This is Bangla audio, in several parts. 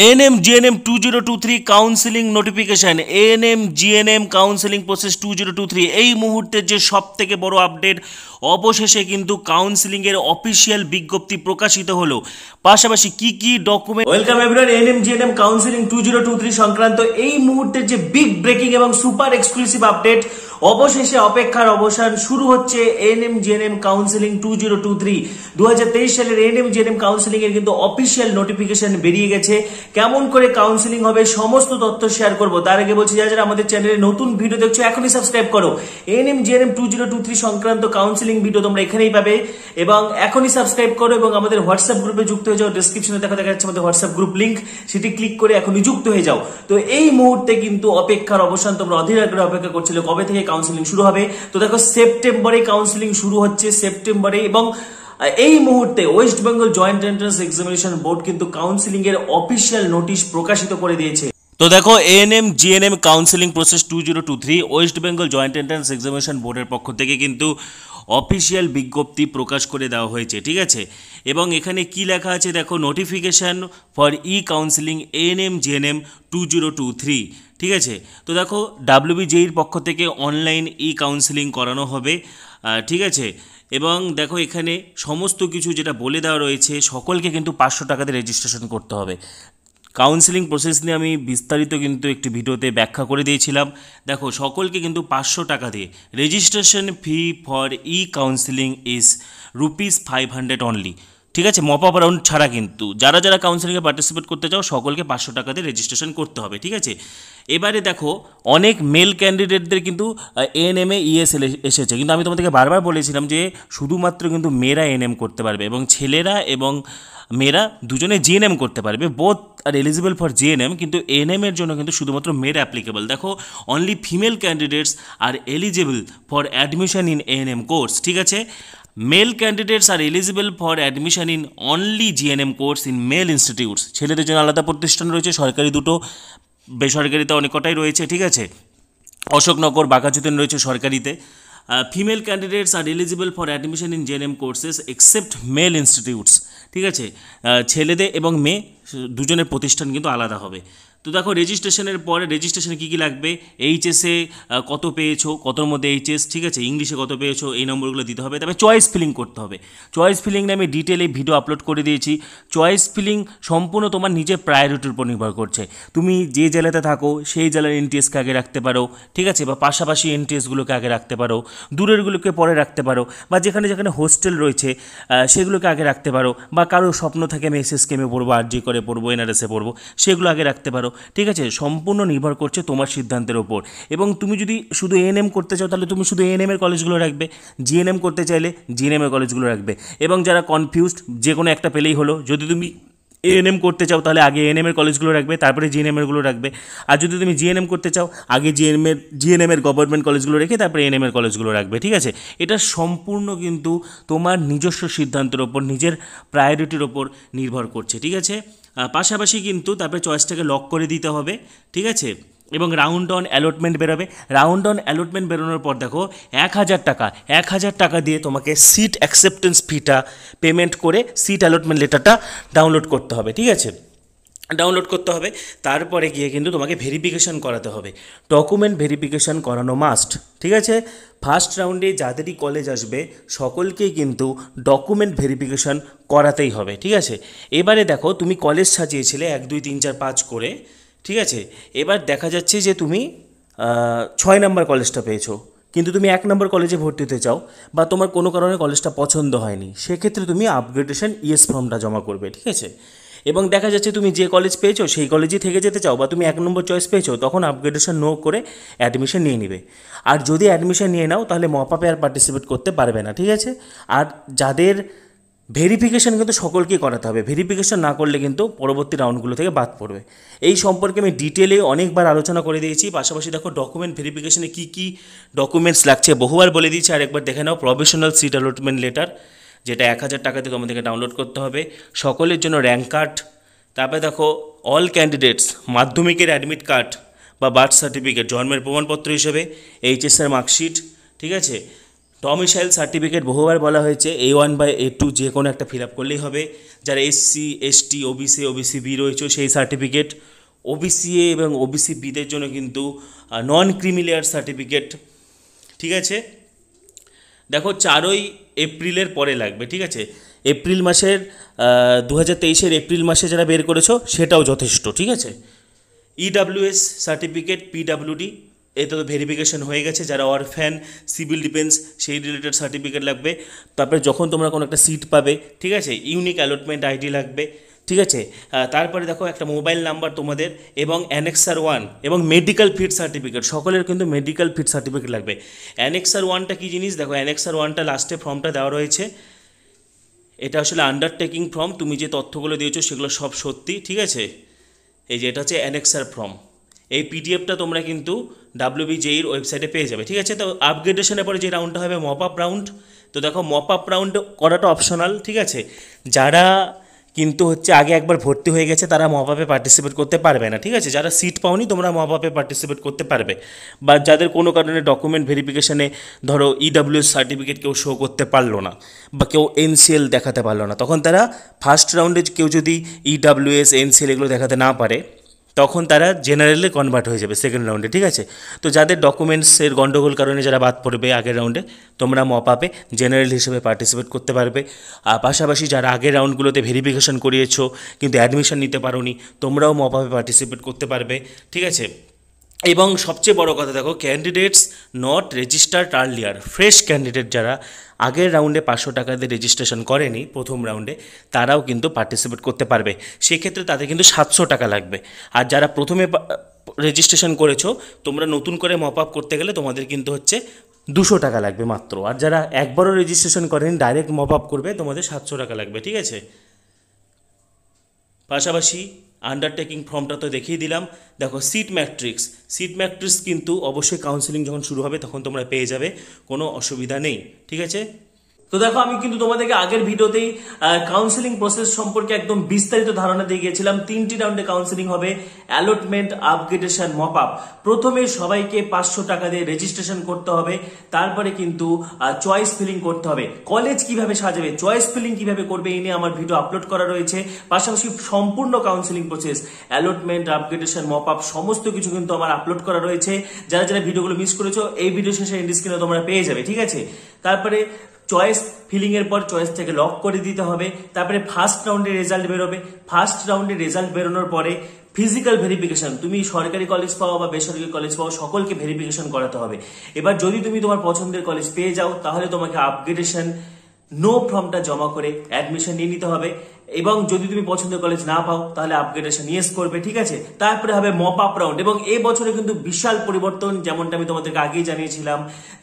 ANM GNM two zero two three counselling notification ANM GNM counselling process two zero two three এই মুহূর্তের যে সব থেকে বড় আপডেট অবশেষে কিন্তু কাউন্সিলিংয়ের অফিসিয়াল বিজ্ঞপ্তি প্রকাশিত হলো পাশাপাশি কি কি document welcome everyone ANM GNM counselling two zero two three সংক্রান্ত এই মুহূর্তের যে বিগ ব্রেকিং এবং সুপার এক্সক্লুসিভ আপডেট অবশেষে অপেক্ষার অবসান শুরু হচ্ছে ANM GNM counselling two zero two three দু সালের এনএম জিএনএম কাউন্সিলিং এর কিন্তু অফিসিয়াল নোটিফিকেশন বেরিয়ে গেছে কেমন করে কাউন্সিলিং হবে সমস্ত তথ্য শেয়ার করবো তার আগে বলছি যারা যারা আমাদের চ্যানেলে নতুন ভিডিও দেখছো এখনই সাবস্ক্রাইব করো ANM GNM two zero two three সংক্রান্ত কাউন্সিলিং ভিডিও তোমরা এখানেই পাবে এবং এখনই সাবস্ক্রাইব করো এবং আমাদের হোয়াটসঅ্যাপ গ্রুপে যুক্ত হয়ে যাও ডিসক্রিপশনে দেখা দেখা যাচ্ছে আমাদের হোয়াটসঅ্যাপ গ্রুপ লিঙ্ক সেটি ক্লিক করে এখনই যুক্ত হয়ে যাও তো এই মুহূর্তে কিন্তু অপেক্ষার অবসান তোমরা অধীর আগ্রহ অপেক্ষা করছিল কবে থেকে কাউন্সিলিং শুরু হবে তো দেখো সেপ্টেম্বরে কাউন্সিলিং শুরু হচ্ছে সেপ্টেম্বরে এবং এই মুহূর্তে West Bengal joint entrance examination board কিন্তু কাউন্সিলিং এর অফিসিয়াল নোটিশ প্রকাশিত করে দিয়েছে তো দেখো ANM GNM counselling process two zero two three West Bengal joint entrance examination বোর্ডের পক্ষ থেকে কিন্তু অফিসিয়াল বিজ্ঞপ্তি প্রকাশ করে দেওয়া হয়েছে ঠিক আছে এবং এখানে কি লেখা আছে দেখো notification for the counselling N M GN M two zero two three ঠিক আছে তো দেখো ডাব্লিউবিজেইর পক্ষ থেকে অনলাইন ই কাউন্সিলিং করানো হবে ঠিক আছে এবং দেখো এখানে সমস্ত কিছু যেটা বলে দেওয়া রয়েছে সকলকে কিন্তু পাঁচশো টাকাতে রেজিস্ট্রেশন করতে হবে কাউন্সিলিং প্রসেস নিয়ে আমি বিস্তারিত কিন্তু একটি ভিডিওতে ব্যাখ্যা করে দিয়েছিলাম দেখো সকলকে কিন্তু পাঁচশো টাকা দিয়ে registration fee for the counselling is rupees five hundred only ঠিক আছে মপ আপ রাউন্ড ছাড়া কিন্তু যারা যারা কাউন্সিলিংয়ে পার্টিসিপেট করতে চাও সকলকে পাঁচশো টাকা দিয়ে রেজিস্ট্রেশন করতে হবে ঠিক আছে এবারে দেখো অনেক মেল ক্যান্ডিডেটদের কিন্তু এনএমএ ইএসএল e এসেছে কিন্তু আমি তোমাদেরকে বারবার বলেছিলাম যে শুধুমাত্র কিন্তু মেয়েরা এন এম করতে পারবে এবং ছেলেরা এবং মেয়েরা দুজনে জিএনএম করতে পারবে both are eligible for GNM কিন্তু এনএমের জন্য কিন্তু শুধুমাত্র মেয়েরা অ্যাপ্লিকেবল দেখো only female candidates are eligible for admission in ANM course ঠিক আছে male candidates are eligible for admission in only GNM course in male institutes ছেলেদের জন্য আলাদা প্রতিষ্ঠান রয়েছে সরকারি দুটো বেসরকারিতে অনেক কটাই রয়েছে ঠিক আছে অশোকনগর বাঘাচুতেন রয়েছে সরকারিতে female candidates are eligible for admission in GNM courses except male institutes ঠিক আছে ছেলেদের এবং মেয়ে দুজনের প্রতিষ্ঠান কিন্তু আলাদা হবে তো দেখো রেজিস্ট্রেশনের পরে রেজিস্ট্রেশনে কী কী লাগবে এইচএসে কত পেয়েছো কতর মধ্যে এইচএস ঠিক আছে ইংলিশে কত পেয়েছো এই নম্বরগুলো দিতে হবে তবে চয়েস ফিলিং করতে হবে চয়েস ফিলিং নিয়ে আমি ডিটেলে ভিডিও আপলোড করে দিয়েছি চয়েস ফিলিং সম্পূর্ণ তোমার নিজের প্রায়োরিটির উপর নির্ভর করছে তুমি যে জেলাতে থাকো সেই জেলার এনটিএসকে আগে রাখতে পারো ঠিক আছে বা পাশাপাশি এনটিএসগুলোকে আগে রাখতে পারো দূরেরগুলোকে পরে রাখতে পারো বা যেখানে যেখানে হোস্টেল রয়েছে সেগুলোকে আগে রাখতে পারো বা কারো স্বপ্ন থাকে আমি এসএসকেমে পড়বো আর জি করে পড়বো এনআরএসে পড়বো সেগুলো আগে রাখতে পারো ঠিক আছে সম্পূর্ণ নির্ভর করছে তোমার সিদ্ধান্তের ওপর এবং তুমি যদি শুধু এএনএম করতে চাও তাহলে তুমি শুধু এর কলেজগুলো রাখবে জিএনএম করতে চাইলে এর কলেজগুলো রাখবে এবং যারা কনফিউজড যে কোনো একটা পেলেই হলো যদি তুমি এএনএম করতে চাও তাহলে আগে এর কলেজগুলো রাখবে তারপরে জিএনএমেরগুলো রাখবে আর যদি তুমি জিএনএম করতে চাও আগে জিএনএম জিএনএমের গভর্নমেন্ট কলেজগুলো রেখে তারপরে এর কলেজগুলো রাখবে ঠিক আছে এটা সম্পূর্ণ কিন্তু তোমার নিজস্ব সিদ্ধান্তের ওপর নিজের প্রায়োরিটির ওপর নির্ভর করছে ঠিক আছে পাশাপাশি কিন্তু তারপরে চয়েসটাকে লক করে দিতে হবে ঠিক আছে এবং রাউন্ড অন অ্যালটমেন্ট বেরোবে রাউন্ড অন অ্যালটমেন্ট বেরোনোর পর দেখো এক হাজার টাকা এক হাজার টাকা দিয়ে তোমাকে সিট অ্যাকসেপ্টেন্স ফিটা পেমেন্ট করে সিট অ্যালটমেন্ট লেটারটা ডাউনলোড করতে হবে ঠিক আছে ডাউনলোড করতে হবে তারপরে গিয়ে কিন্তু তোমাকে ভেরিফিকেশান করাতে হবে ডকুমেন্ট ভেরিফিকেশান করানো মাস্ট ঠিক আছে ফার্স্ট রাউন্ডে যাদেরই কলেজ আসবে সকলকেই কিন্তু ডকুমেন্ট ভেরিফিকেশান করাতেই হবে ঠিক আছে এবারে দেখো তুমি কলেজ সাজিয়েছিলে এক দুই তিন চার পাঁচ করে ঠিক আছে এবার দেখা যাচ্ছে যে তুমি ছয় নম্বর কলেজটা পেয়েছো কিন্তু তুমি এক নম্বর কলেজে ভর্তি হতে চাও বা তোমার কোনো কারণে কলেজটা পছন্দ হয়নি সেক্ষেত্রে তুমি আপগ্রেডেশন ইএস ফর্মটা জমা করবে ঠিক আছে এবং দেখা যাচ্ছে তুমি যে কলেজ পেয়েছো সেই কলেজেই থেকে যেতে চাও বা তুমি এক নম্বর চয়েস পেয়েছো তখন আপগ্রেডেশন নো করে অ্যাডমিশন নিয়ে নিবে আর যদি অ্যাডমিশন নিয়ে নাও তাহলে মপাপে আর পার্টিসিপেট করতে পারবে না ঠিক আছে আর যাদের ভেরিফিকেশান কিন্তু সকলকেই করাতে হবে ভেরিফিকেশান না করলে কিন্তু পরবর্তী রাউন্ডগুলো থেকে বাদ পড়বে এই সম্পর্কে আমি ডিটেলে অনেকবার আলোচনা করে দিয়েছি পাশাপাশি দেখো ডকুমেন্ট ভেরিফিকেশানে কী কী ডকুমেন্টস লাগছে বহুবার বলে দিয়েছি আর একবার দেখে নাও প্রফেশনাল সিট অ্যালটমেন্ট লেটার যেটা এক হাজার টাকা থেকে তোমাদেরকে ডাউনলোড করতে হবে সকলের জন্য র্যাঙ্ক কার্ড তারপরে দেখো অল ক্যান্ডিডেটস মাধ্যমিকের অ্যাডমিট কার্ড বা বার্থ সার্টিফিকেট জন্মের প্রমাণপত্র হিসেবে এইচএসের মার্কশিট ঠিক আছে টমিশাইল সার্টিফিকেট বহুবার বলা হয়েছে A one by A two যে কোনো একটা ফিল আপ করলেই হবে যারা SC ST OBC OBC B রয়েছে সেই সার্টিফিকেট ওবিসি এ এবং ওবিসি বিদের জন্য কিন্তু নন ক্রিমিলেয়ার সার্টিফিকেট ঠিক আছে দেখো চারই এপ্রিলের পরে লাগবে ঠিক আছে এপ্রিল মাসের দু হাজার তেইশের এপ্রিল মাসে যারা বের করেছো সেটাও যথেষ্ট ঠিক আছে ইডাব্লিউএস সার্টিফিকেট পিডাব্লিউডি এতে তো ভেরিফিকেশন হয়ে গেছে যারা অরফ্যান সিভিল ডিফেন্স সেই রিলেটেড সার্টিফিকেট লাগবে তারপরে যখন তোমরা কোনো একটা সিট পাবে ঠিক আছে ইউনিক অ্যালটমেন্ট আইডি লাগবে ঠিক আছে তারপরে দেখো একটা মোবাইল নাম্বার তোমাদের এবং অ্যানেক্সার ওয়ান এবং মেডিকেল ফিট সার্টিফিকেট সকলের কিন্তু মেডিকেল ফিট সার্টিফিকেট লাগবে অ্যানেক্সার ওয়ানটা কী জিনিস দেখো অ্যানেক্সার ওয়ানটা লাস্টে ফর্মটা দেওয়া রয়েছে এটা আসলে আন্ডারটেকিং ফর্ম তুমি যে তথ্যগুলো দিয়েছো সেগুলো সব সত্যি ঠিক আছে এই যে এটা হচ্ছে অ্যানেক্সার ফর্ম এই পিডিএফটা তোমরা কিন্তু জেইর ওয়েবসাইটে e পেয়ে যাবে ঠিক আছে তো আপগ্রেডেশনের পরে যে রাউন্ডটা হবে মপ আপ রাউন্ড তো দেখো মপ আপ রাউন্ড করাটা অপশনাল ঠিক আছে যারা কিন্তু হচ্ছে আগে একবার ভর্তি হয়ে গেছে তারা মহাপাপে পার্টিসিপেট করতে পারবে না ঠিক আছে যারা সিট পাওনি তোমরা মহাপাপে পার্টিসিপেট করতে পারবে বা যাদের কোনো কারণে ডকুমেন্ট ভেরিফিকেশানে ধরো ইডাব্লিউএস e সার্টিফিকেট কেউ শো করতে পারলো না বা কেউ এনসিএল দেখাতে পারলো না তখন তারা ফার্স্ট রাউন্ডে কেউ যদি ইডাব্লিউএস e এনসিএল এগুলো দেখাতে না পারে তখন তারা জেনারেলে কনভার্ট হয়ে যাবে সেকেন্ড রাউন্ডে ঠিক আছে তো যাদের ডকুমেন্টসের গণ্ডগোল কারণে যারা বাদ পড়বে আগের রাউন্ডে তোমরা মপ আপে জেনারেল হিসেবে পার্টিসিপেট করতে পারবে আর পাশাপাশি যারা আগের রাউন্ডগুলোতে ভেরিফিকেশন করিয়েছো কিন্তু অ্যাডমিশন নিতে পারো তোমরাও মপ আপে পার্টিসিপেট করতে পারবে ঠিক আছে এবং সবচেয়ে বড় কথা দেখো candidates not registered earlier fresh candidate যারা আগের রাউন্ডে পাঁচশো টাকা দিয়ে রেজিস্ট্রেশন করেনি প্রথম রাউন্ডে তারাও কিন্তু পার্টিসিপেট করতে পারবে সেক্ষেত্রে তাদের কিন্তু সাতশো টাকা লাগবে আর যারা প্রথমে রেজিস্ট্রেশন করেছো তোমরা নতুন করে মপ আপ করতে গেলে তোমাদের কিন্তু হচ্ছে দুশো টাকা লাগবে মাত্র আর যারা একবারও রেজিস্ট্রেশন করেন ডাইরেক্ট মপ আপ করবে তোমাদের সাতশো টাকা লাগবে ঠিক আছে পাশাপাশি আন্ডারটেকিং ফর্মটা তো দেখিয়ে দিলাম দেখো সিট ম্যাট্রিক্স সিট ম্যাট্রিক্স কিন্তু অবশ্যই কাউন্সিলিং যখন শুরু হবে তখন তোমরা পেয়ে যাবে কোনো অসুবিধা নেই ঠিক আছে তো দেখো আমি কিন্তু তোমাদেরকে আগের ভিডিওতেই কাউন্সেলিং প্রসেস সম্পর্কে একদম বিস্তারিত ধারণা দিয়ে গিয়েছিলাম তিনটি রাউন্ডে কাউন্সিলিং হবে অ্যালটমেন্ট আপগ্রেডেশন মপ আপ প্রথমে সবাইকে পাঁচশো টাকা দিয়ে রেজিস্ট্রেশন করতে হবে তারপরে কিন্তু চয়েস ফিলিং করতে হবে কলেজ কিভাবে সাজাবে চয়েস ফিলিং কিভাবে করবে এই নিয়ে আমার ভিডিও আপলোড করা রয়েছে পাশাপাশি সম্পূর্ণ counselling process allotment upgradation mop up সমস্ত কিছু কিন্তু আমার আপলোড করা রয়েছে যারা যারা ভিডিওগুলো মিস করেছো এই ভিডিও শেষে ইন্ডিস্ক্রিনে তোমরা পেয়ে যাবে ঠিক আছে তারপরে চয়েস ফিলিংয়ের পর চয়েসটাকে লক করে দিতে হবে তারপরে ফার্স্ট রাউন্ডে রেজাল্ট বেরোবে ফার্স্ট রাউন্ডে রেজাল্ট বেরোনোর পরে ফিজিক্যাল ভেরিফিকেশন তুমি সরকারি কলেজ পাও বা বেসরকারি কলেজ পাও সকলকে ভেরিফিকেশন করাতে হবে এবার যদি তুমি তোমার পছন্দের কলেজ পেয়ে যাও তাহলে তোমাকে আপগ্রেডেশন নো ফর্মটা জমা করে অ্যাডমিশন নিয়ে নিতে হবে এবং যদি তুমি পছন্দের কলেজ না পাও তাহলে আপগ্রেডেশন ইয়েস করবে ঠিক আছে তারপরে হবে মপ আপ রাউন্ড এবং এই বছরে কিন্তু বিশাল পরিবর্তন যেমনটা আমি তোমাদেরকে আগেই জানিয়েছিলাম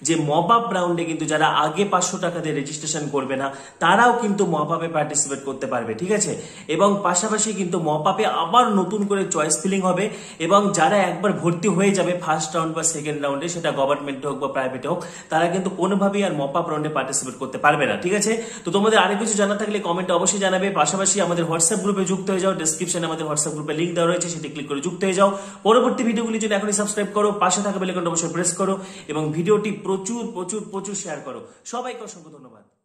যে মপ আপ রাউন্ডে কিন্তু যারা আগে পাঁচশো টাকা দিয়ে রেজিস্ট্রেশন করবে না তারাও কিন্তু মপ আপে পার্টিসিপেট করতে পারবে ঠিক আছে এবং পাশাপাশি কিন্তু মপ আপে আবার নতুন করে চয়েস ফিলিং হবে এবং যারা একবার ভর্তি হয়ে যাবে ফার্স্ট রাউন্ড বা সেকেন্ড রাউন্ডে সেটা গভর্নমেন্ট হোক বা প্রাইভেট হোক তারা কিন্তু কোনোভাবেই আর মপ আপ রাউন্ডে পার্টিসিপেট করতে পারবে না ঠিক আছে তো তোমাদের আরো কিছু জানা থাকলে কমেন্টে অবশ্যই জানাবে পাশাপাশি পাশাপাশি আমাদের হোয়াটসঅ্যাপ গ্রুপে যুক্ত হয়ে যাও ডিসক্রিপশনে আমাদের হোয়াটসঅ্যাপ গ্রুপে লিঙ্ক দেওয়া রয়েছে সেটি ক্লিক করে যুক্ত হয়ে যাও পরবর্তী ভিডিওগুলির জন্য এখনই সাবস্ক্রাইব করো পাশে থাকা বেলাকনটা অবশ্যই প্রেস করো এবং ভিডিওটি প্রচুর প্রচুর প্রচুর শেয়ার করো সবাইকে অসংখ্য ধন্যবাদ